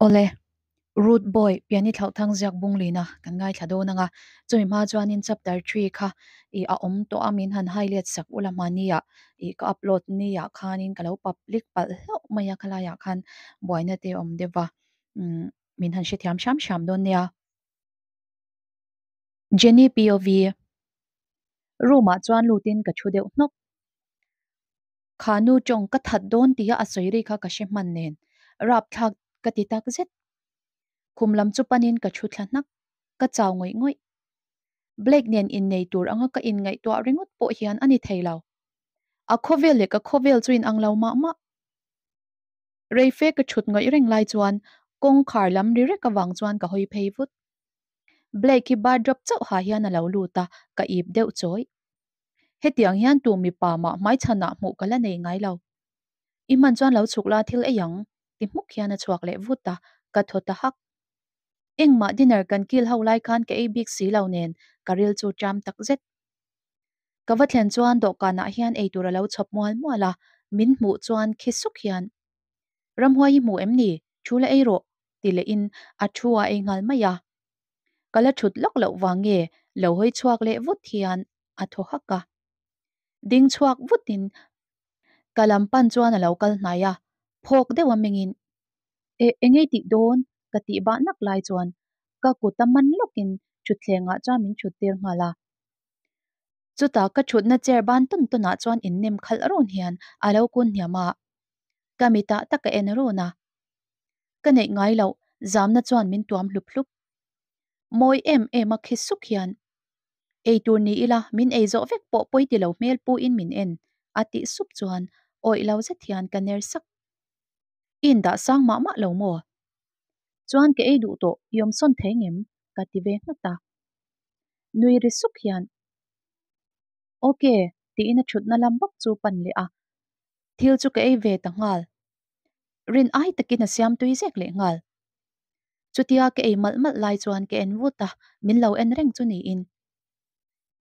โอเลรูทบอยเปียนี่เอาทั้งจากบุงลีนะกันง่ายถ้าโดนง่ะจมีมาจวนนินจับดารทรีค่ะ อีอาอมตัวอามินฮันไฮเลีสักอุลามานี่อ่ะอีก็อัปโหลดนี่อยากานินกันแล้วปับลิกปัลไม่อยากลายอยากันบอยเนัดเดออมเดวะอืมมินฮันชื่ที่อมชามชามโดนเนี่ยเจนี่พีโอวีรูมาจวนลูตินกับชุดเดอหนกขานูจงก็ถัดโดนตีอาศัยรีค่ะกับเชมันเนนรับทัก ka ti tak zet khum lam chu panin ka thu thla nak ka chaw ngoi ngoi black nen in nei tur anga ka in ngai to ringot po hian ani theilaw a khovel le ka khovel chu in anglo ma ma rei fe ka chut ngoi reng lai chuan kong khar lam ri re ka wang chuan ka hoi phei vut black ki bar drop chau ha hian alo lu ta ka ip deuh choi hetiang hian tu mi pa ma mai chana mu kala nei ngai lo iman chuan lo chuk la thil e yang ti muk hian a chuak le vuta ka thota hak engma dinner kan kil ho lai khan ke abik si lo nen karil chu cham tak zet kawa thlen chuan dawhkan ah hian ei tur alo chhop mual muala min mu chuan khisuk hian ramhuai mu em ni thula ei ro tile in a thua ei ngal maya kala thut lok lo wange lo hoi chuak le vut hian a tho haka ding chuak vutin kalam pan chuan alo kal hnaya Phog dewa mingin, e ngei ti don, ka ti baan naklai zuwan, ka ku tamman lukin, chut le nga min chut dewa nga ka chut na tserbaan tun tun na zuwan in nim khala roon hiyan, a kun nya maa, ta ka ena roona. Ka nek ngay lau, zam na zuwan min tuam lup lup. Moi em e ma khisuk hiyan. E tu ni ila, min e zo vek po poy di mel pu in min en, a ti sub oi lau zat ka ner sak. in da sang ma ma lo mo chuan ke e du to yom son thengem ka ti ve na ta nui ri suk hian oke ti in a thut na lam bak chu pan le a à. thil chu ke e ve ta ngal rin ai ta takin a siam tui zek le ngal chutia ke e mal mal lai chuan ke en ta, min lo en reng chu ni in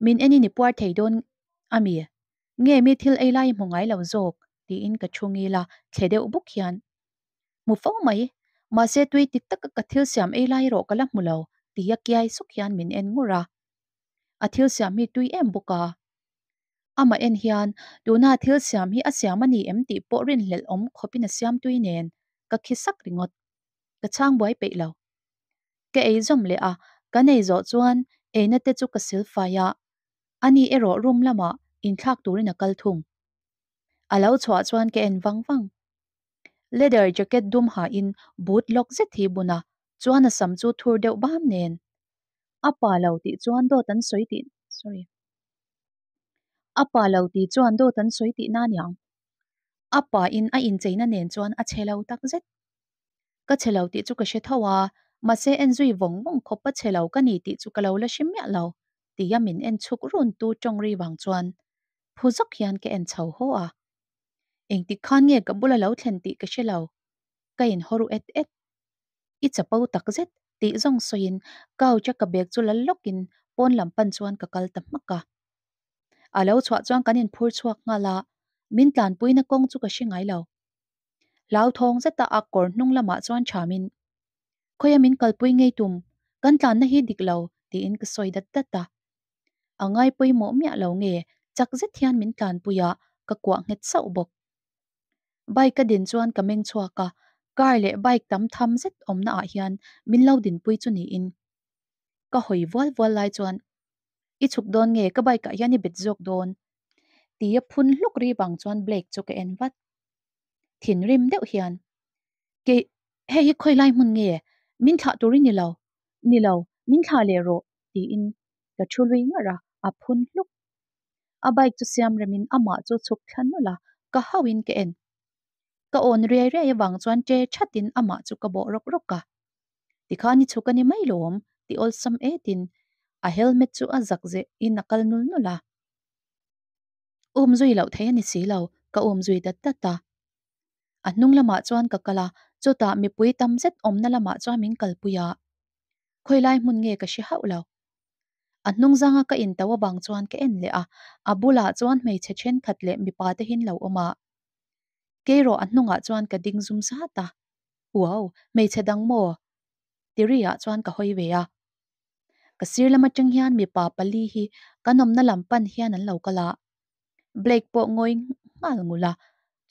min eni ni puar thei don ami à nge mi thil ei lai mungai lo zok ti in ka chungi la thledeu buk hian mu fo mai ma se tui tik tak ka thil siam e lai ro kala mulo ti ya kiai suk hian min en ngura a thil siam hi tui em buka ama en hian duna thil siam hi asiam ani em à, ti po à, rin lel om khopin asiam tui nen ka khisak ringot ka chang buai pe lo ke ei zom le a ka nei zo chuan e na te chu ka sil fa ya ani ero rum lama in thak turin a kal thung alo à, chwa chuan ke en wang wang leather jacket dum ha in boot lock ze thi buna chuan a sam chu thur deuh bam nen apa lo ti chuan do tan soi ti sorry apa ti chuan do tan soi ti na nyang apa in a in cheina nen chuan a chelo tak zet ka chelo ti chu ka she thawa ma se enjoy vong wong khop pa chelo ka ni ti chu ka lo la shim ya lo ti yamin en chuk run tu chong ri wang chuan phu zok hian ke en chau ho a eng ti khan nge ka bula lo thlen ti ka she lo ka in horu et et i chapau tak zet ti zong soin kau cha ka bek chu la lokin pon lam pan chuan ka kal tam maka alo chwa chuan kanin phur chuak nga la min tlan puina kong chu ka shingai lo lao thong zeta a kor nung lama chuan chamin khoyamin kalpui ngei tum kan tlan na hi dik lo ti in ka soi dat ta ta angai pui mo mia lo nge chak zet hian min tlan puya ka kwa nget sau bok bike a din chuan kameng chhuaka car leh bike tam tham zet awmna ah hian min lo din pui chu ni in ka hoi vual vual lai chuan i chuk don nge ka bike ah hian i bet zawk don ti a phun hluk ri bang chuan black chu ka en vat thin rim deuh hian ke he hi khoi lai mun nge min tha turi ni lo ni lo min tha le ro ti in ka thului nga ra a phun hluk a bike chu siam remin ama chu chuk than la ka hawin ke en ka on ri ri ya wang chuan che chatin ama chu ka bo rok rok ka ti kha ni chu ka ni mai lom ti ol sam e tin a helmet chu a zak ze i nakal nul nu la um zui lo the ni si lo ka um zui da ta ta a nung lama chuan ka kala chu ta mi pui tam zet om na lama chuan min kal puya khoilai mun nge ka shi haulo a nung zanga ka in tawa bang chuan ke en le a abula chuan mei che chen mi pa te hin kero anunga chuan ka ding zum sa ta wow me che dang mo tiria chuan ka hoi veya ka sir lama chang hian mi pa pali hi kanom na lampan hian an lokala black po ngoi ngal ngula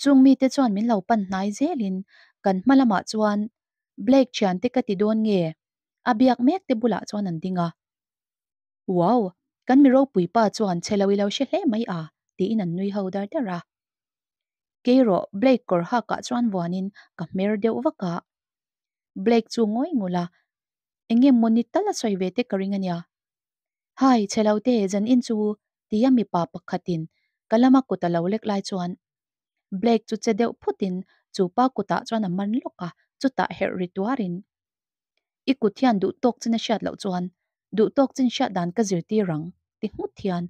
chung mi te chuan min lopan nai zelin kan malama chuan black chan ka ti don nge abiak mek te bula chuan an dinga wow kan mi ro pui pa chuan chelawi lo she he mai a ti in an nui dar tara kero Blake kor ha ka chuan wanin ka mer de waka Blake chu ngoi ngula enge moni tala soi ve te karing ania hai chelau te jan in chu tiya mi pa pakhatin kalama ko talaw lek lai chuan Blake chu che deu putin chu pa ko ta chuan man loka chu ta her rituarin ikuthian du tok chena shat lo chuan du tok chin shat dan ka zirti rang ti hmu thian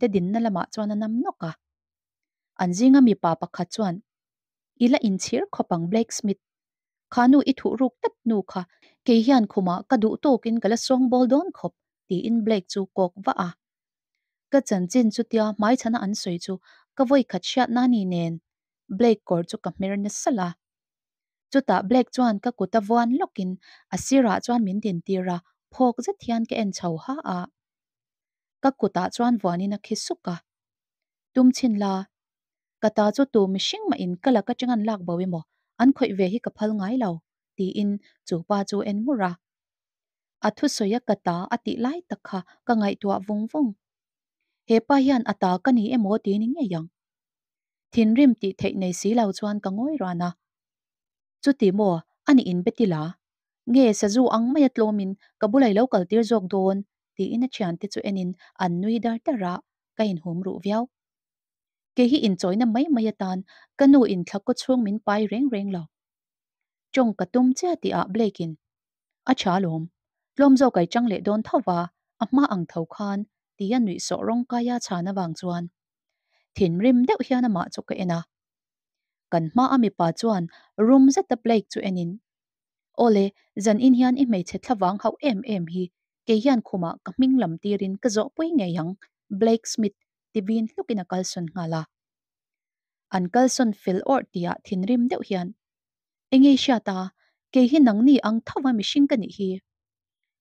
te din na lama chuan noka อันจีงามีป้าปะขจวนอีละอินเชีร์ขับังเบล็กสมิธขานูอิทุรุกตัดนูค่ะเกี่ยนคุมะกรดูโตกินกละสองบอลดอนขบตีอินเบล็กจูกกว่าก็จันจินจุดเดียวไม่ชนะอันสวยจูก็วิ่งขัดเชียร์นานีเนนเบล็กกอดจูกับเมรินสละจุดตาเบล็กจวนก็กุตะวันล็อกอินอาศิราจวนมินเดนตีระพอกจะเทียนเกเอ็นชาวฮะอ่ะก็กุตาจวนวานินักฮิสุกะตุ้มชินลา kata chu tu mishing mà in là cái kala ka lạc bảo bawi mo an khoi về hi ka phải ngai lâu thì in ba chu pa chu en mura athu soya kata ati lai takha ka ngày tua vung vung he pa hian ata ka ni emo ti ning e yang thin rim ti thei nei si lau chuan ka ngoi rana chu ti mo ani in betila nge sa zu ang mayat lomin kabulai lo cả tir jok don thì in a chian te chu enin an nui dar ra cái in hôm rượu viau ke hi enjoy na mai mai atan kanu in thlak ko chung min pai reng reng lo chong ka tum che ti a blekin a cha lom lom zo kai chang le don thawa amma ang thau khan ti an nui so rong ka ya cha na wang chuan thin rim deuh hian ama chu ka ena kan ma ami pa chuan room zet the blake chu enin ole zan in hian i mei che thlawang hau em em hi ke hian khuma ka ming lam tirin ka zo pui nge yang blake smith tibin lukin a kalson nga la. An kalson fil or tia thin rim deuh hian. Engei siya ta, kei hi nang ni ang thawa mi shing kani hi.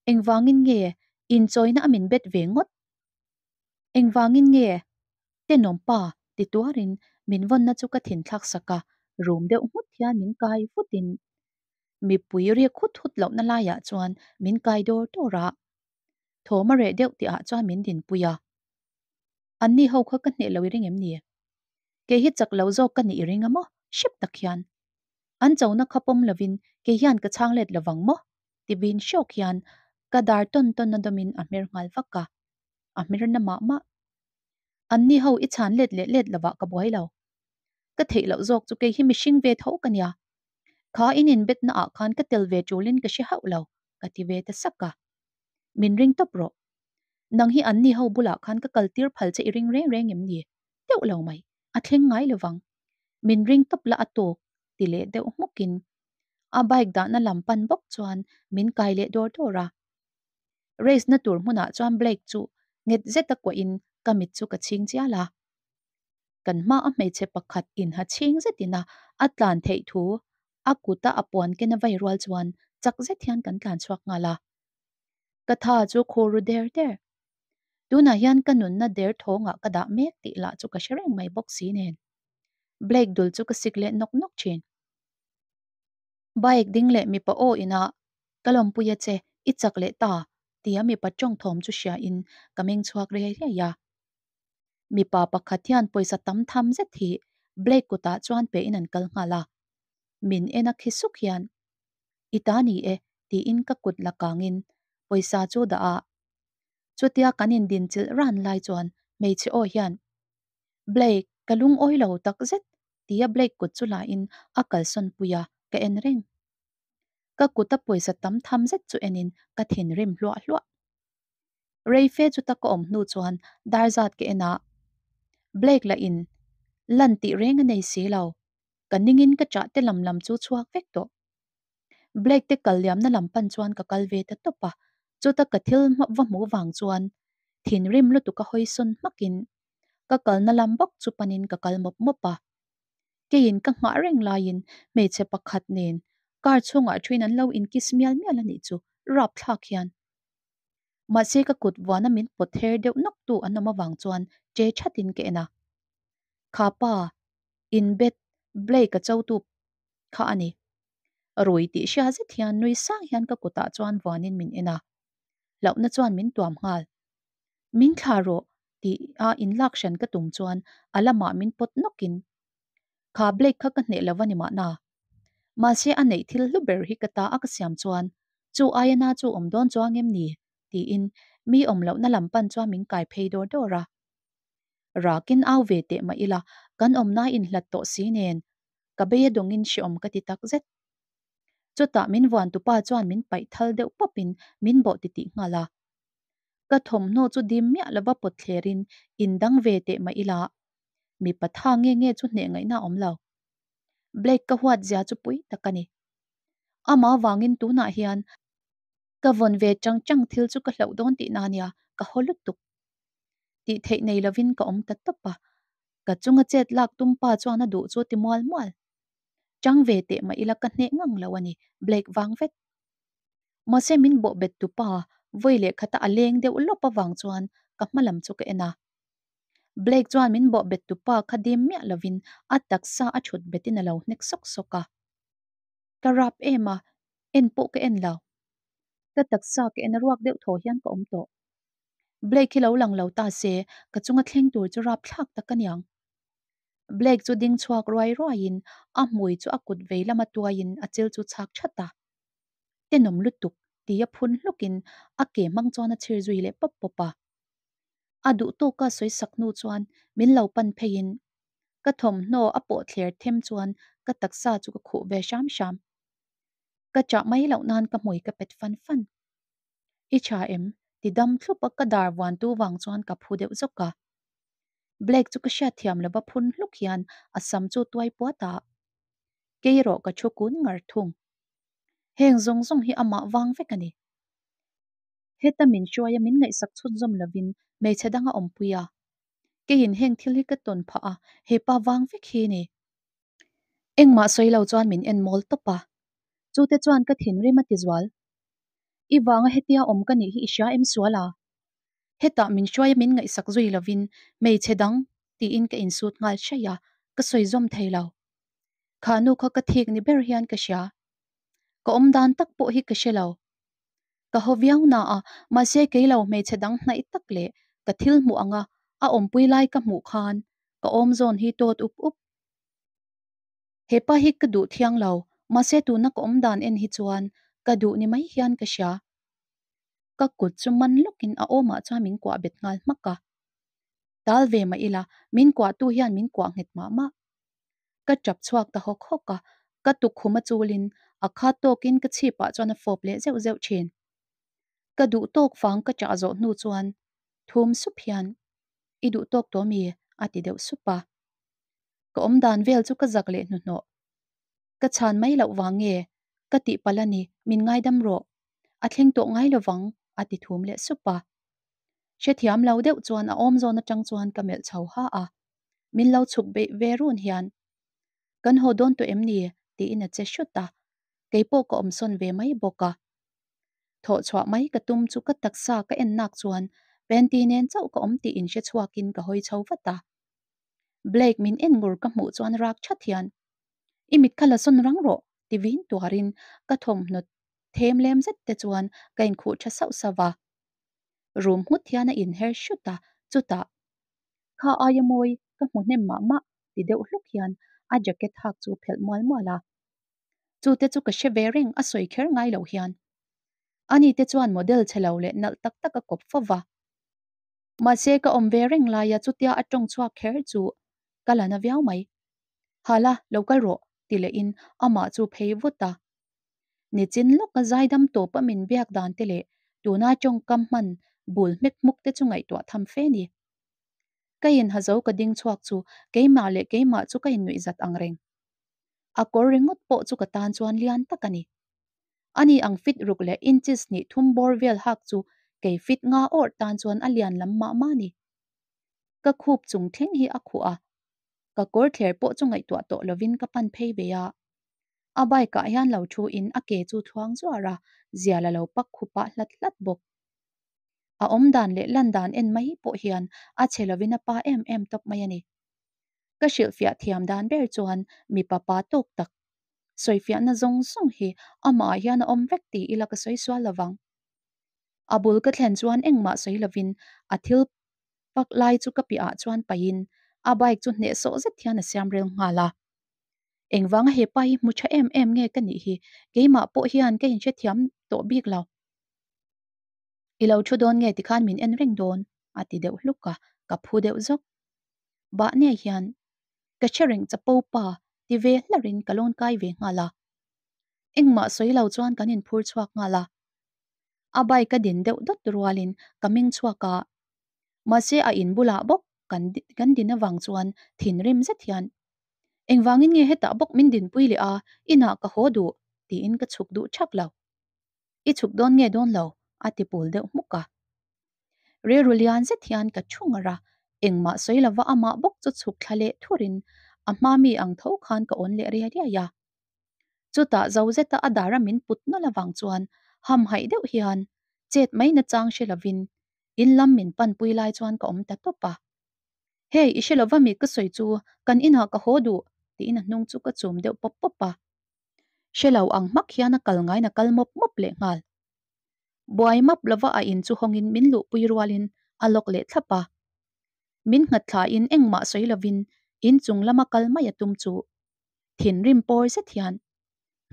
Eng vangin nge, in choi na amin bet ve ngot. Eng vangin nge, tenom pa, tituarin, min von na chuka thin thak saka, room deuh ngut hian min kai futin. Mi pui ria khut hut lau na laya chuan, min kai dor to ra. Thoma re deuh tia chuan min din puya an ni ho kha kan ne lo ring em ni ke hi chak lo zo kan ni ring amo ship takhian an chau na khapom lovin ke hian ka chang let lawang mo ti bin shok hian ka dar ton ton na domin amir ngal vaka amir na ma ma an ni ho i chan let let let lawa ka boi lo ka thei lo zok chu ke hi mishing ve tho kan ya kha in in bet na a khan ka tel ve chulin ka shi hau lo ka ti ve ta saka min ring top ro นังฮีอันนี้เขาบุลักขันก็กลตีร์พัลจะอิริงเร่งเร่งยิ่งดีเดี๋ยวเราไม่อัดเลงไงเลวังมินริงตบละอัตโต้ติเล่เดี๋ยวมุกินอาใบกดานั่นลำปันบกชวนมินไกเล่ดอร์ดอร่าเรสนัตูร์มุนาชวนเบลกจูเง็ดเจตกว่าอินกามิจูกับชิงเจ้าละกันมาอเม่ใชประคัดอินฮะชิงเจตินะอัตลันเททูอากุตาอปวนกันไว้รัวจวนจักเจตยันกันการชวกงาละกระทาจูโครูเดอร์เดอร์ดูนะยันกันนุนน่าเดือดท้องอ่ะก็ด่าเมกติละจุกเชร่งไม่บอกสีเนนเบลกดูจุกสิกเล่นกนกเชนบายดิ้งเล่มีปะโออินะกะลมปุยเจอิจักเล่ตาเตียมีปะจงทอมจุเชียอินกะเมงชวกเรียเรียยามีปะปะขัดยันปุยสตัมทำเจตีเบลกกุตาจวนเปินันกัลงลามินเอนักฮิสุขยันอิตานีเอตีอินกะกุดละกางินปุยซาจูดา chút chutia kanin din chil ran lai mấy meiche o hian blake kalung oi lâu tak zết. tia blake cút kut lại in akal son puya cái en reng ka kuta poisa tam tham zet chu enin ka thin rim hlua hlua reife chu ta ko om nu chuan darzat ke ena blake la in lần lan ti reng nei si lo kaningin ka cha te lam lầm lầm chuak vek to blake te cả liam na lầm pan chuan ka cả về tết topa chu ta ka thil ma wa mu vàng chuan thiên rim lu tu ka hoi sun makin ka kal na lam bok chu panin ka kal mập mopa ke in ka nga reng lain me che pakhat nen kar chunga thin an lo in kis kismial mial ani chu rap thak hian ma se ka vua wana min pother deu nok tu anh anoma vàng chuan che thatin cái na kha pa in bet blake ka chau tu kha ani roi ti sha ze thian nuôi sang hian ka kuta chuan wanin min ena หล่านจวนมินตัวมัลมินคารุที่อาอินลักษณ์ก็ตุ่มจวนอะละมามินปุ๊บนกินคาเบลก็กันเนลวันิมาหนามาเชียอันที่ลูเบอร์ฮิกตาอักเสียมจวนจูอายนาจูอมดอนจวงเอ็มนี่ที่อินมีอมเล่านลำปันจวนมินไก่เพย์ดอร์ดอร่ะรากินเอาเวทเตมาอิละกันอมน่าอินหลัดโตสีเนนกับเบยดงินชิอมกติตักเซ chu ta min wan tu pa chuan min pai thal deuh popin min bo ti ti nga la ka thom no chu dim mi ala ba pot thlerin in dang ve te ma ila mi patha nge nge chu ne ngai na om lo blake ka huat zia chu pui takani ama wangin tu na hian ka von ve chang chang thil chu ka hlo don ti na nia ka holut tuk ti thei nei lovin ka om tat tapa ka chunga chet lak tum pa chuan a du chu ti mual mual chẳng về te mà ila ka hne ngang lo ani Blake vang vek ma se min bo bệt tu pa voi le khata aleng de ulo pa wang chuan ka malam chu ka ena Blake chuan min bo bệt tu pa khadim mia lovin atak sa a thut betin alo nek sok soka karap ema en po ka en law ka tak sa ka en ruak deuh tho hian có om to blake khi lo lang lo ta se ka chunga thleng tur chu rap thlak tak kaniang เบลกจุดิงชวกรวยรวยิน อามวยจุอากุดเวลามาตัวยินอาเจลจุชักชะตาเตนมลุตุกตียพุนลุกินอาเกมังจวนอาชิรจุยเล็บปัปบปะอาดุตุก็สวยสักนูจวนมินเหล่าปันเพยินกระทมโนอาปวดเทียร์เทมจวนกระตักซาจุกขู่เวชามชามกระจะไม่เหล่านานกระมวยกระเป็ดฟันฟันอิชาเอ็มติดดำทุบกระดาวันตูวังจวนกับผู้เดือดจุกกะบลกจุกเชียมเลบพูนลูกยันอสัมจูตัวปวตาเกยรกชกุนงรทุงเฮงซงซงฮิอามะวังเฟกันนี่เฮตมินช่วยมินไงสักชุดจมลวินไม่ใช่ดังอมปุยาเกินเฮงที่ลิกตนพะเฮปาวังเฟกเฮนเองมาสวยเล่าจวนมินเอ็นมอลต์ปะจูเตจวนก็ถินเรมติจวลอีวังเฮติอาอมกันนี่ฮิอิชาเอ็มสวลา heta min shwaya min ngai sak zui lovin mei chedang ti in ka in sut ngal shaya ka soi zom thelo khanu kha ka thik ni ber hian ka sha ka om dan tak po hi ka shelo ka hoviau na a ma se ke lo mei chedang nai tak le ka thil mu anga à a om pui lai ka mu khan ka om zon hi tot up up hepa hi ka du thiang lo ma se tu na ka om dan en hi chuan ka du ni mai hian ka sha cụt ka kut lúc man lukin mà cho mình quả biệt bet mắc cả, dal về mà ila mình quả tu hiền mình quả nget mà ma ka chap chuak ta cả, hok hoka ka tu khuma chulin a kha tokin ka chi cho nó fop le zeu zeu chin ka du tok fang ka cha zo nu chuan thum su phian i du tok to súp ati deuh supa đàn om chú vel chu lệ nụ nụ, nu no mấy chan mai lo wange ka bà palani mình ngay đâm ro a thleng to ngay lo wang a ti thum le supa she thiam lo deuh chuan a om zona tang chuan kamel chho ha a min lo chuk be verun hian kan ho don to em ni ti in che shuta keipo ko om son ve mai boka tho chwa mai ka tum chu ka taksa ka en nak chuan penti nen chau ka om ti in she chhuakin ka hoi chho vata Blake min en ngur ka mu chuan rak chathian imit khala son rang ro tivin tuarin ka thom not Thêm lem zet te chuan kain khu tha sau sawa room hut thiana in her shuta chuta kha ayamoi ka hmune ma ma ti deuh hluk hian a jacket hak chu phel mual muala chu te chu ka rình a soi kher ngay lâu hiền. ani te chuan model chelo le nal tak tak a kop fawa ma se ka om vering la ya chu tia atong chua kher chu kalana viau lâu hala local ro lệ in ama chu phei vota ni chin lok ka zaidam to pa min biak dan te le tuna chong kam man bul mek muk te chungai to tham fe ni kain hazo ka ding chuak chu keima le keima chu kain nui zat angreng a kor ringot po chu ka tan chuan lian takani ani ang fit ruk le inches ni thum bor vel hak chu ke fit nga or tan chuan alian lam ma ma ni ka khup chung theng hi a khu a ka kor thler po chu ngai to to lovin ka pan phei be ya a ờ, bike ah hian lo thu in a à, ke chu thuang zuara ziala lo pak khupa hlat hlat bok a ờ, om dan le lan dan en mai po hian a à, chelovina à, pa em em top mai ani ka shil fia thiam dan ber chuan mi papa tok tak soi fia na zong song hi ama hian om vek ti ila ka soi swa lawang abul ka thlen chuan engma soi lovin athil pak lai chu ka pi a chuan pain a bike chu hne so zet thian a siam rel ngala engwang he pai mu cha em em nghe nge ka ni hi keima po hian ke in che thiam to bik lo ilo chu don nge ti khan min en reng don ati deuh hluka ka phu deuh zok ba cái hian ka tập chapo pa ti ve larin kalon kai về nga la anh engma soi lo cái kanin phur chuak nga la à cái abai đốt din deuh cái mình kaming chuaka mà sẽ a in bula bốc, bok kan kan din awang chuan thin rim ze hiền. eng wangin nge he ta bok min din pui le a ina ka ho du tiin ka chuk du chap lau i chuk don nge don lo a ti pul de mu ka re ruli yan thian ka chhung ara eng ma soila wa ama bok chuk thale thurin a hma mi ang tho khan ka on le ria ria ya chu ta za'u ze ta adara min put no la wang chuan ham hai deuh hian chet mai na chang shelavin in lam min pan pui lai chuan ka om ta topa hei i shelowa mi ka soi chu kan ina ka ho du tiin a nung chu ka chum deuh pop pop pa shelo ang mak hian a kal ngai na kal mop mop le ngal buai map lova a in chu hongin min lu pui rualin alok le thapa min ngat tha in eng ma soi lovin in chung lama kal maya tum chu thin rim por se thian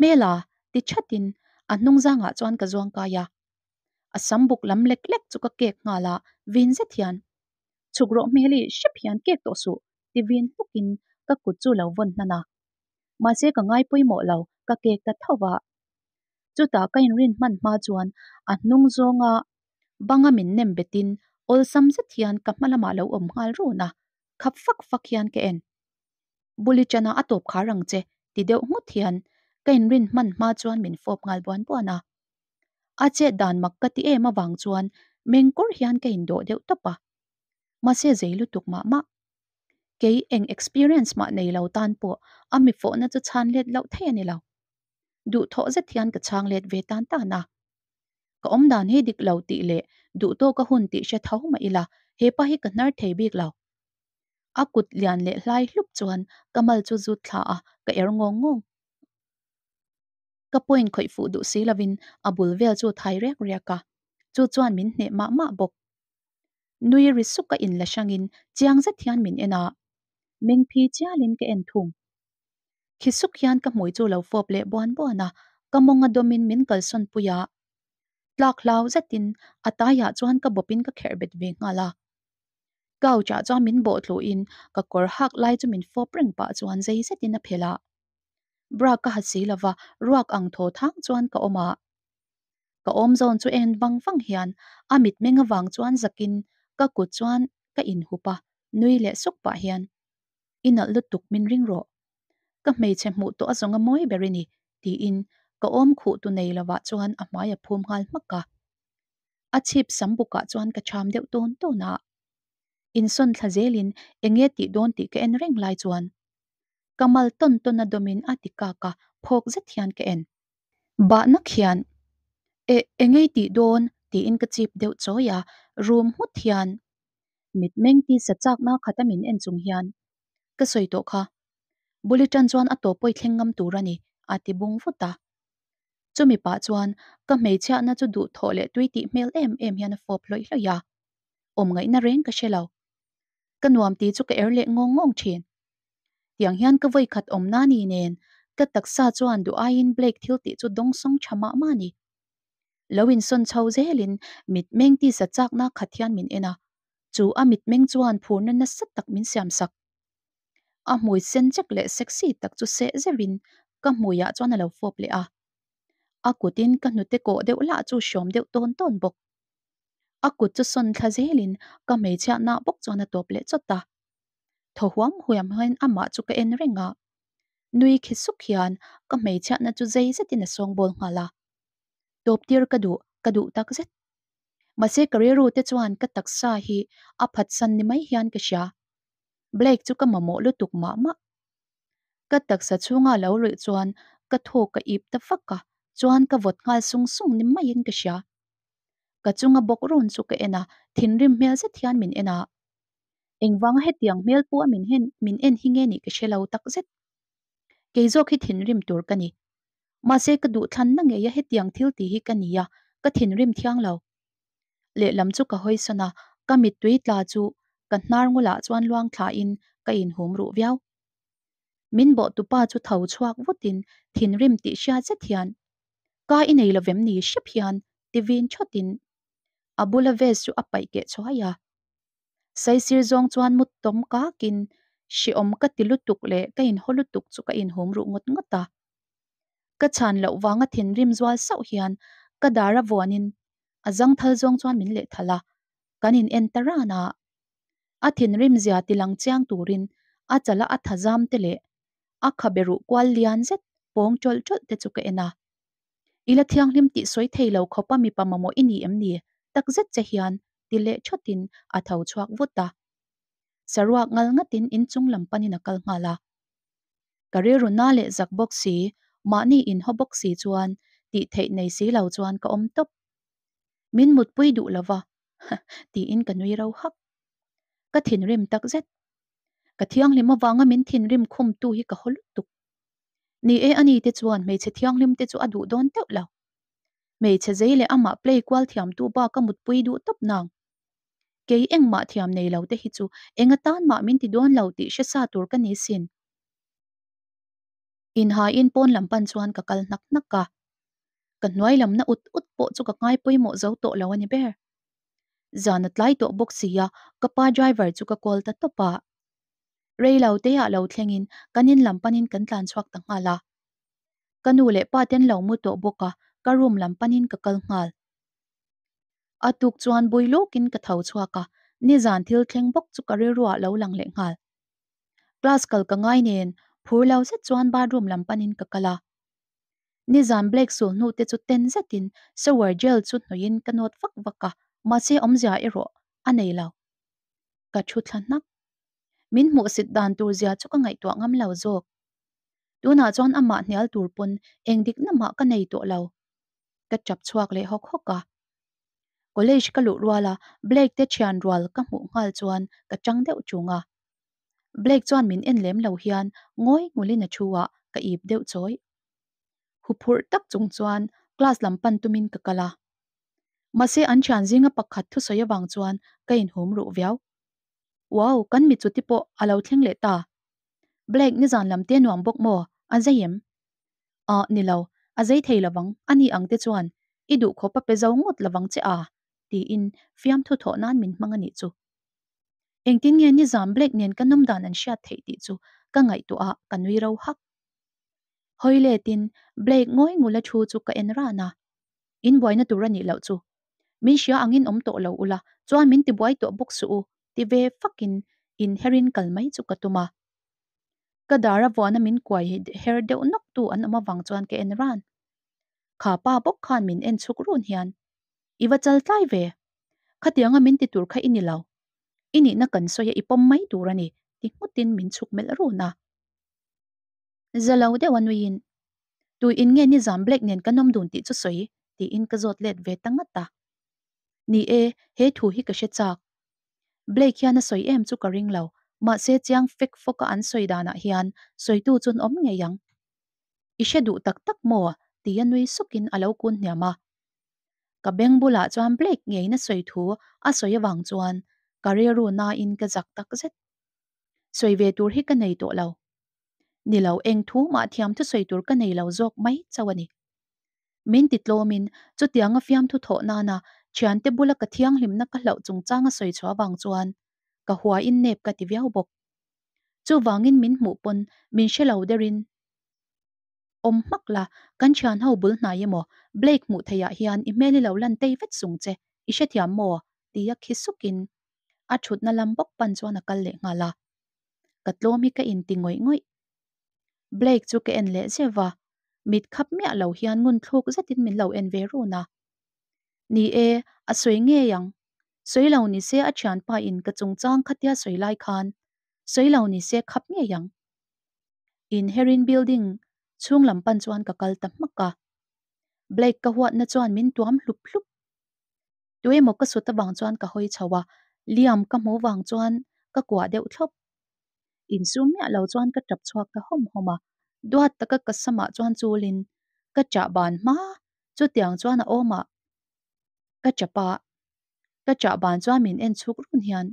mela ti chatin anung zanga chuan ka zuang kaya asambuk lam lek lek chu ka kek ngala vin se thian chukro meli ship hian kek to su ti vin tukin các cụt chu lâu vun nana mà xế cả ngay bôi mộ lâu các kẹt ta thâu vạ chú ta cái rin man ma chuan à nung zo nga banga min nem betin ol sam zet hian kap malama lo om ngal ru na khap fak fak hian ke en buli chana atop kha rang che ti deu ngut hian kain rin man ma chuan min fop ngal buan buana a che dan mak ka ti ema wang chuan mengkor hian kein do à mà xế se zeilu tục ma ma kei eng experience mah nei lo tan po ami fo na chu chan let lo thia ni lo du tho ze thian ka chang let ve tan ta na ka om dan he dik lo ti le du to ka hun ti sha thau ma ila he pa hi ka nar thebi klau ap kut lyan le hlai hlub chuan kamal chu zu thla a ka er ngong ngong ka point khoi fu du silavin abul vel chu thairek ria ka chu chuan min ne ma ma bok nui risu ka in la shang chiang ze thian min ena meng phi chia lin ke en thung khi suk hian ka mui chu lo fop le buan buana ka monga domin min kalson puya tlak lau zatin ataya chuan các bopin ka kherbet ve ngala gau cha cha min bộ tlu in các lại kor hak lai chu min fop reng pa chuan zai zatin a phela bra ka hasi lawa ruak ang tho thang chuan ka oma ka om zon chu en bang fang hian amit menga wang chuan zakin ka ku chuan ka in hupa nuôi le suk pa hiền ina lutuk min ring ro. Ka mei che mu to azonga moi berini, ti in ka om khu tu nei lawa chuan amaya phum ngal maka. A chip sambuka chuan ka cham deuh ton to na. In son thazelin enge ti don ti ka en reng lai chuan. Kamal ton ton na domin atika ka phok zathian ka en. Ba nak hian e enge ti don ti in ka chip deuh choya room hut hian mit meng ti sa chak na khatamin en chung hian ka soi to kha bulletin chuan a to poi thlengam turani ati bung futa chumi pa chuan ka mei cha na chu du tho le tuiti mel em em hian fop loi hloya om ngai na reng xe shelo ka nuam ti chu ka er le ngong ngong thin tiang hian ka voi khat om na ni nen ka taksa chuan du ain black thil ti chu dong song chama ma ni lawin son chho zelin mit meng ti sa chak na khathian min ena chú à mit meng chuan phurna na sát tak mình siam sak a ờ, mùi sen chắc lệ sexy tak chu dễ zevin cả mùi ya chuan a lo fop le a a kutin ka nu te ko đều la chu xóm đều tôn tôn bok a kut chu son mấy zelin ka mei cha na bok lệ cho ta. le chota tho huam huam hen ama chu ka en renga nui khi suk hian ka mei cha na chu zai zetin a song bol ngala top tir ka du ka du tak zet mase career ru te chuan ka xa hi a phat san ni mai hian ka sha Blake chu ka mamo lưu tục ma ma. Ka tak sa chu nga lau rui chuan, ka tho ka tập ta faka, chuan ka vot ngài sung sung mây ni mayin ka siya. Ka chu nga bok ron chu ka ena, thin rim mel sa thian min ena. hết het yang bùa pua min hen, min en hinge ni ka shelau tak zet. Keizo ki thin rim tur ka ni. Ma se ka du than na nge ya hết yang thil ti hi ka ni ya, ka thin rim thiang lâu Lệ lắm chu ka hoi sana, ka mit tui tla chu, kan hnar ngula chuan luang thla in ka in hum ru viau min bo tupa chu tho chuak vutin thin rim ti sha che thian ka in ei lovem ni ship hian tivin chotin abula ves chu apai ke chhoya sai sir zong chuan mut tom ka kin shi om ka tilutuk le ka in holutuk chu ka in hum ru ngot ngota ka chan lo wanga thin rim zwal sau hian ka dara vonin azang thal zong chuan min le thala kanin en tarana a thin rim zia tilang chiang turin a chala a thazam te le a khaberu kwal lian zet pong chol chol te chuka ena ila thiang lim ti soi theilo khopa mi pamamo ini emni tak zet che hian tile chotin a thau chuak vota sarwa ngal ngatin in chung lampani nakal ngala kare runa le zak boxi mani in ho boxi chuan ti thei nei si lo chuan ka om top min mut pui du lova ti in kanui ro hak ka thin rim tak zet ka thiang lim awanga min thin rim khum tu hi ka hol tuk ni e ani te chuan me che thiang lim te chu adu don teuh lo me che zeile ama play kwal thiam tu ba ka mut pui du top nang ke eng ma thiam nei lo te hi chu enga tan ma min ti don lo ti she sa tur ka ni sin in ha in pon lampan chuan ka kal nak nak ka ka hnuai lam na ut ut po chu ka ngai poi mo zo to lo ani ber zanat lai to boxia kapa driver chu ka call ta topa rei lo te ha lo thlengin kanin lampanin kan tlan chuak ta ngala kanu le pa ten lo mu to boka ka room lampanin ka kal ngal atuk chuan builo kin ka thau chuaka ni zan thil thleng bok chu ka ruwa lo lang le ngal class kal ka ngai nen phur lo se chuan bathroom lampanin ka kala nizam black sul nu te chu ten zatin shower gel chu noin kanot vak vaka mà xe rồi anh anh ấy là cái cái chút mình xịt cho ngày ngắm chọn lâu học học มาเชอมจาเอรออันไหนเรากระชุดลันนักมินหมวสิดดานตูรจาจุกไงตัวงําเหล่าจกดูน่าจอนอามาเนียลตูรปนเองดิกน้ำมากันในตัวเรากระจับชวกเลยฮอกฮอกกะ college ka lu là blake te chian rual mũ mu ngal chuan trăng chang deuh chunga blake chuan min en lem lo hian ngồi ngulin a chuwa ka ip deuh choi hu phur tak chung chuan class lam pan tumin ka kala มาเซอันชันจิงปักขัดทุสอยบางจวนก็อินโฮมรูเวียวว้าวกันมีจุดที่ปออาลาวทิ้งเลตาเบลกนี่จานลำเตียนหวังบกโมอันจะเห็นอ่ะนี่เราอาจจะเทลวังอันนี้อังเตจวนอีดูขอปะเปเจ้างดละวังเจ้าตีอินฟิมทุถอนันมินมังอันนี้จูเองทิ้งเงี้ยนี่จานเบลกเนียนกันน้ำดานอันเชียเทติจูก็ไงตัวอ่ะกันวิเราฮักหอยเลตินเบลกง่อยงูละชูจูก็เอ็นรานะอินบอยนัตุรันนี่เราจูมีเชียงอินอมโตเลอุล่ะจวนมินติบวยตัวบุกสู่ทีเวฟักินอินเฮรินกัลไม่จุกตุมากระดาราวนมินกวยเฮรเดอวนักตัวอันอมาวังจวนเกนรันข้าป้าบกขานมินเอนชุกรุนเฮียนอีวัจจัลไตเวขัดยังมินติตุรคอินิลาอินีนักกันสอยอีปมไม่ตัวนี่ติมุตินมินชุกเมลรูนะจะเลาเดวันวินตัวอินเงี้ยนี่ามเบลกเนียนกันนมดุนติจุสอยติอินกระโดดเลดเวตังตา Nii ee, hee thuu hii ka shee chaaq. Blake yaa na sooy eem chooka ring lau, maa see chaaang fiik fooka aan sooy daa naa hee aan sooy tuu zoon oom nga yaang. I shee duu tak tak moa, ti yaa nuay sukin a lau kun niyaa maa. Ka beng bu laa choaan Blake ngaay naa sooy thuu a sooy yaa vaang choaan, karee ruu naa in ka zaak tak zet. Sooy vee thuu hii ka nayi tuk lau. Nii lau eeng thuu maa thiam tuu sooy thuu ka nayi lau zook mayi chawani. Min tit loo min, choot yaa nga thian te bula ka thiang hlimna ka hlo chung changa soi chho wang chuan ka hua in nep ka ti viau bok chu wangin min mu pon min shelo derin om mak la kan thian ho bul na yemo blake mu thaya ah hian email lo lan tei vet sung che i she thiam mo ti ya khisukin a thut na lam bok pan chuan a kal le nga la mi ka in ti ngoi ngoi blake chu ke en le zewa mit khap mia lo hian ngun thluk zatin min lo en ve ru na 你诶，阿谁矮样？水流二社一千八银个中奖，搁得谁来看？水流二社吸矮样？Inherent building，村两半砖个疙瘩，么个？Black guy，那砖面砖绿绿。对诶，木个说的黄砖个可以炒哇，亮金毛黄砖个挂得又粗。In sum，白楼砖个杂错个好唔好嘛？多得个格什么砖做零？个杂板嘛？做墙砖个哦嘛？ก็จะปะก็จะบานจ้ามินเอ็นชุกรุ่นเฮียน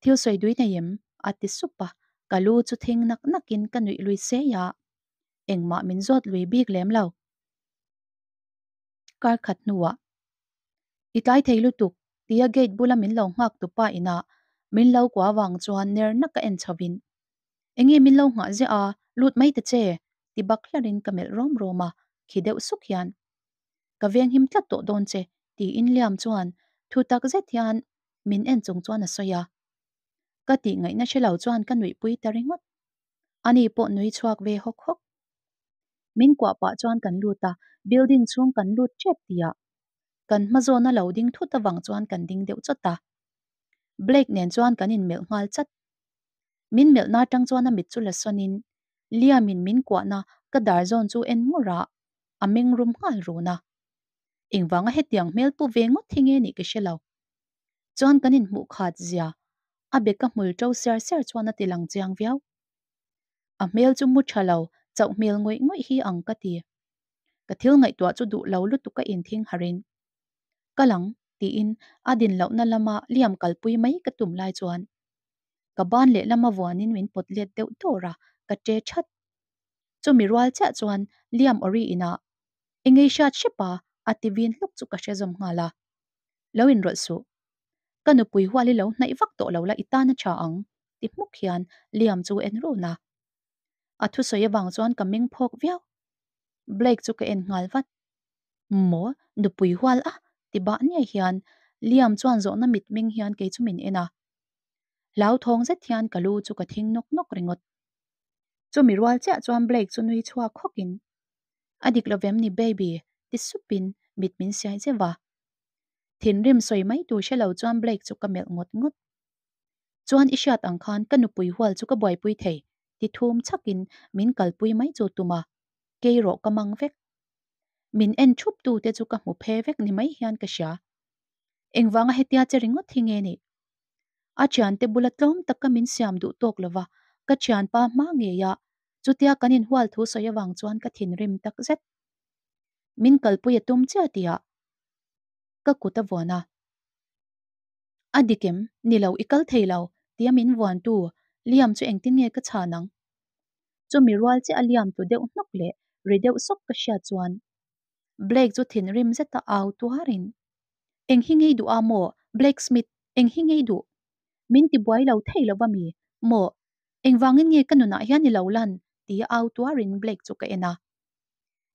เที่ยวสวยด้วยในยิมอาทิตย์สุปะกะลูจุทิ้งนักนักกินกันลุยลุยเสียเอ็งมามินจอดลุยบีกเล็มเราการขัดนัวอีตายเทลุตุกเตียเกตบุลามินลงหักตุปะอินามินเล่ากว่าวางจวนเนรนักเอ็นชวินเอ็งเอมินเล่าหัวเจ้าลุดไม่ตะเจติบักลารินกเมลรอมโรมาคิดเดวสุขยันกะเวียงหิมทัดโตโดนเจ in liam chuan thu tak zet hian min en chung chuan a soya ka ti ngai na shelau chuan kan nui pui taringot ani po nui chuak ve hok hok min kwa pa chuan kan luta building chung kan lut chep tia kan ma zona lo ding thu ta wang chuan kan ding deuh chota blake nen chuan kan in mel ngal chat min mel na tang chuan a mit chu la sonin liamin min kwa na ka dar zon chu en ngora aming rum ngal runa vang ingwanga hetiang mel pu vengot thinge ni ke shelo chuan kanin mu khat zia a be ka mul to ser ser chuan a tilang chiang viau a mel chu mu chalo chau mel ngoi ngoi hi ang ka ti ka thil ngai tua chu du lo lu tu ka in thing harin kalang ti in adin lo na lama liam kalpui mai ka tum lai chuan ka ban le lama wanin win pot let deuh tora ka tre chat chu mi rual cha chuan liam ori ina engei shat shepa a ti vin luk chu ka she zom nga la lo in ro su ka nu pui hwa li lo nai vak to lo la itana cha ang ti muk hian liam chu en ro na a thu so ye bang chuan ka ming phok viau blake chu ka en ngal vat mo nu pui hwal a ti ba nia hian liam chuan zo na mit ming hian ke chu min ena lau thong zet hian ka lu chu ka thing nok nok ringot chu mi rual cha chuan blake chu nui chua khokin adik lo vem ni baby ti supin bịt min siai dễ vả thiên rim soi mai tu sẽ lâu chuan blake chu kamel ngot ngot chuan ishat ang khan kanu pui hual chu ka boy pui thei ti thum chakin min kal pui mai chu tuma ke cả kamang vek min en chup tu te chu ka mu phe vek ni mai hian ka sha engwanga hetia cheringot thinge ni a chan te bulatlom taka min siam du tok lova ka chan pa ma nge ya chutia kanin hual thu soyawang chuan ka thin rìm tắc zet min kalpu ya tum cha tia ka kuta vona adikem nilo ikal theilo tia min wan tu liam chu engtin nge ka chanang Cho mirwal che aliam tu deuh nok le re deuh sok ka sha chuan blake cho tin rim zeta au tu harin eng hingei du amo blacksmith eng hingei du min ti buai lo theilo ba mi mo eng wangin nge kanuna hian ilo lan ti au tu harin blake cho ka ena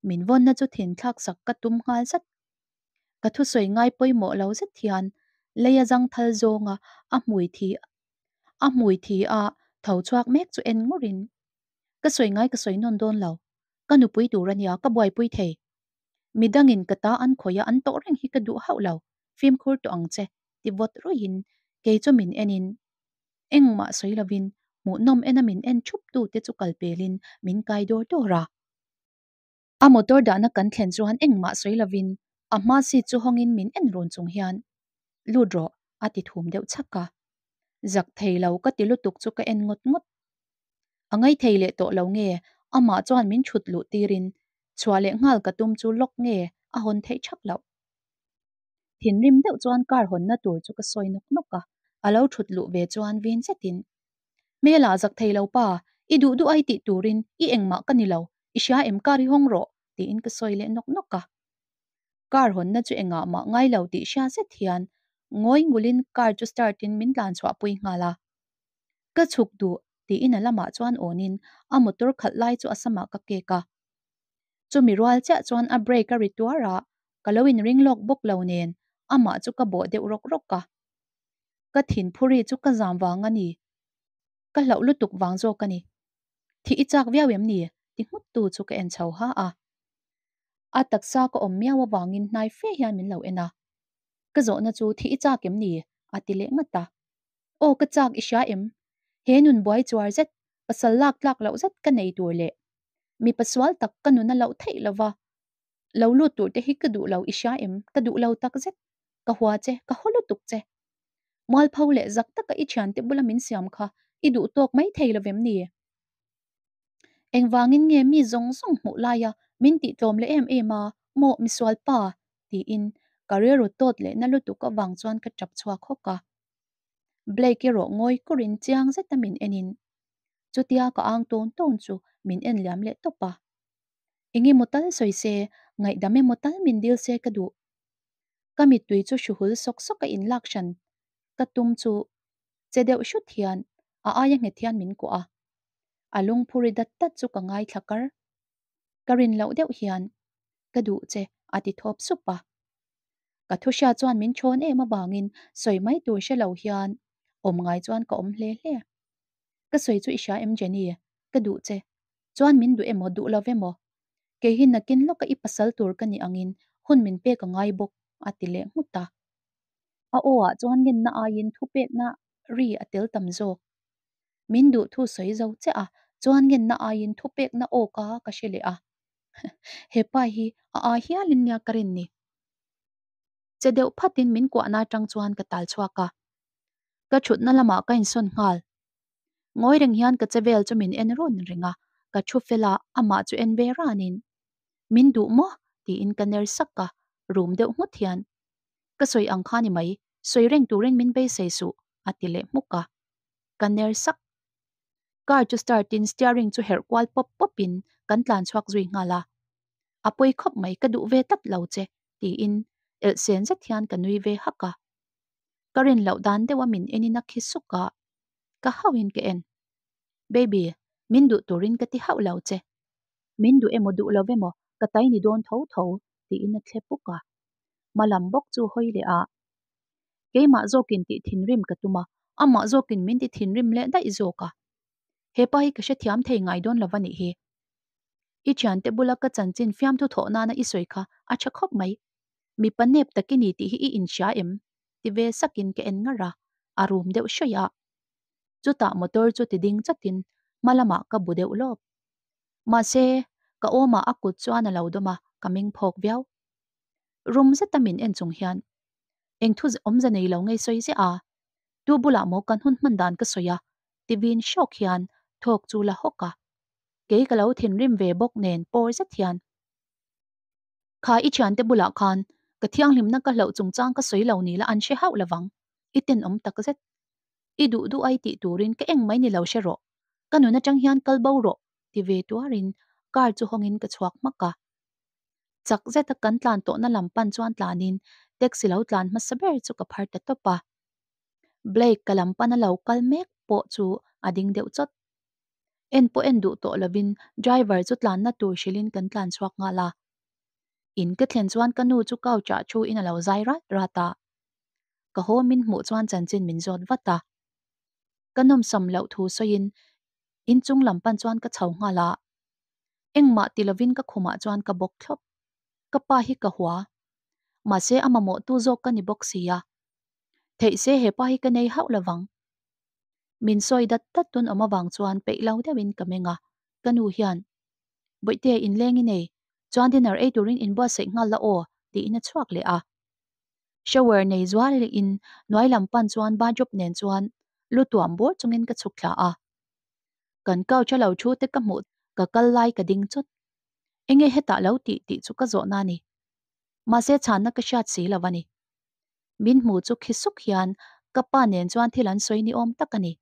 min von na chu thin thlak sak ka tum ngal sat ka thu soi ngai poi mo lo zet thian leya jang thal zonga a mui thi a mui thi a thau chuak mek chu en ngorin ka soi ngai ka soi non don lo ka nu pui tur ania ka buai pui the midangin kata an khoya an to reng hi ka du hau lo phim khur to ang che ti vot ro hin ke chu min enin eng ma soi lovin mu nom ena min en chup tu te chu kalpelin min kai dor to ra a motor dahna kan thlen chu han engmah soi lovin a hma si chu hongin min en ron chung hian lu dro a ti thum deuh chaka zak thei lo ka ti lu tuk chu ka en ngot ngot angai thei le to lo nge ama chuan min chut lu tirin chuale ngal ka tum chu lok nge a hon thei chak lo thin rim deuh chuan kar hon na tur chu ka soi nok nok ka alo thut lu ve chuan vin chetin mela zak thei lo pa i du du ai ti turin i engma kanilo isha em kari hong ro ti in ka soi le nok nok ka kar hon na chu enga ma ngai lo ti sha se thian ngoi ngulin kar chu start in min lan chwa pui nga la ka chuk du ti in lama chuan onin a motor khat lai chu asama ka ke ka chu mi rual cha chuan a break a rituara kalawin ring lok bok lo nen ama chu ka bo de urok rok ka ka thin phuri chu ka zam wang ani ka lo lutuk wang zo ka ni thi ichak viawem ni ti ngut tu cho cái anh chho ha a a taksa ko om vàng wangin nai fe hian min lo ena cái zo na chu thi cha kem ni a ti le ngata o ka chak isha em he nun boy chuar zet pasal lak lak lo zết ka nei tur le mi paswal tak ka nu na lo thei lawa lo lu tur te hi ka du lâu isha em ka du lo tak zet ka hwa che ka holu tuk che mwal phau le zak ta ka i chan te bula min siam kha i du mấy mai thei lawem ni anh eng wangin à, à. à. nghe mi zong song mụ la ya min ti tôm le em ema mo mi swal pa ti in career ro tot le na lu tu ka wang chuan ka chap chua kho ka blake ro ngoi kurin chiang in enin tia ka ang ton ton chu min en liam le topa ingi motal soi se ngai dame motal min dil se ka mi kami tui xu shuhul sok sok ka in lakshan ka tum chu chedeu shu thian a aya nge thian min ko a a lung phuri dat ta chu ka ngai thlakar karin lo deuh hian ka du che ati thop supa ka thu sha chuan min chhon em abangin soi mai tur she lo hian om ngai chuan ka om hle hle ka soi chu isha em jeni ka du che chuan min du emo du lo vemo ke hin na kin lo ka ipasal tur ka ni angin hun min pe ka ngai bok ati le muta a owa chuan gen na ayin thu pek na ri atel tam zo min du thu soi zo che a จวนเงินน่ะอยินทุเป็กน่าโอกาก็เชื่ลยอ่ะเฮ้ยพ่ฮีอาเฮียลินยากรินนี่จะเดี๋ยวพัดดินมินกว่านาจังจวนกับตาลชววกะก็ชุดนั่นละมาก็อินส่วนงอลงอยเร่งเฮียนก็จะเวลจะมินเอ็นรุนริงะก็ชุดเฟล่าอามาจะเอ็นเวรานินมินดูมั้งที่อินกันเนรสักกะรวมเดี๋ยวหุ่นเฮียนก็สวยอังคานิ่ไหมสวยเร่งตัวเร่งมินไปเสียสุอาทิเล่มุกกะกันเนรสัก car chu start in steering chu her kwal pop pop in kan tlan chuak zui nga la apoi khop mai ka du ve tat lo che ti in el sen zat hian kanui ve haka karin lo dan dewa min enina khi suka ka hawin ke en baby min du turin ka ti haw lo che min du emo du lo ve mo ka tai ni don tho tho ti in a thle puka malam bok chu hoi le a à. keima zokin ti thinrim ka tuma ama à zokin min ti thinrim le dai zoka เฮป้าฮิกเชที่อัมเทงไงดอนละวันอีเฮอีจันเตบุลักก็จันจินฟิ้มทุ่ถอนานะอีสวยค่ะอาจจะคบไหม มีปนเนบตะกินีที่เฮีอินชาเอ็มที่เวสกินเกอนงระอารมณ์เดวชยะจุตามอตอร์จุติดิงจัดินมาละมากับบุเดอวลบมาเซก็โอมาอักุดชวนเราดมะกำมิงพกเบียวรุมเซตมินเอ็นจงเฮียนเอ็งทุ่อมเจนีเราไงสวยเสียดูบุลาโมกันหุ่นมันดานก็สวยะติวินชอกเฮียน thuộc chu là hốc cả kế cái lâu thiên rim về bốc nền bôi rất thiền khá ít chuyện tế bù lạ khan cái thiang lim nó cái lâu trùng trang cái suy lâu ní là ăn xe hậu là vắng ít tiền ông ta cái rất ít đủ đủ ai tị tù rin cái anh mấy ní lâu xe rộ cái nụ nó chẳng hian bầu rộ thì về tù rin cái chu hong in cái chuộc mắc cả chắc rất là cẩn tlan tổ nó làm pan chuan tlan in tek silau tlan mà saber chu cái part ta topa Blake bàn kalam pana lau kalmek po chu ading deuh chot en po en duh tawh lo bin driver chu tlan na tur shilin kan tlan suak nga la in ka thlen chuan kanu chu kau cha chu in alo zai ra rata ka ho min mu chuan chan chin min zon vata kanom sam lo thu so in in chung lam pan chuan ka chho nga la engma tilovin ka khuma chuan ka bok thlop ka pa hi ka hwa ma se amamo tu zo ka ni bok sia thei se he pa hi ka nei hau lawang À. À. À. min soi dat tat tun oma wang chuan pe lo de win kamenga kanu hian boite in lengi nei chuan dinner ar e turin in ba se ngal la o ti in a chuak le a shower nei zual le in noi lam pan chuan ba job nen chuan lu tuam bo chungin ka chuk thla a kan kau cha lo chu te ka mu ka kal lai ka ding chot enge heta lo ti ti chu ka zo na ni ma se chan na ka shat si lawani min mu chu khisuk hian kapa nen chuan thilan soi ni om takani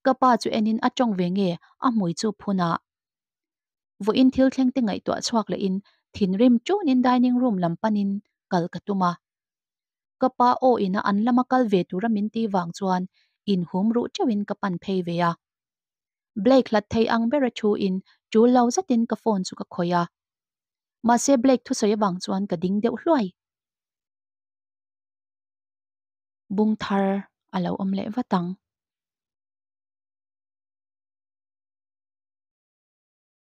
ba chú kapa chu enin atong venge a moi chu phuna vo in thil thleng tiếng ngai to chuak le in thìn rim chu in dining room lampanin kalkatuma kapa o ina an lama kal ve tura min ti wang chuan in hôm hum ru chawin kapan phei ve ya à. blake lật thei ang bera chu in chu rất zatin ka phone chu ka khoya à. ma se blake thu soi bang chuan ka ding deuh hluai bung thar alo à om le watang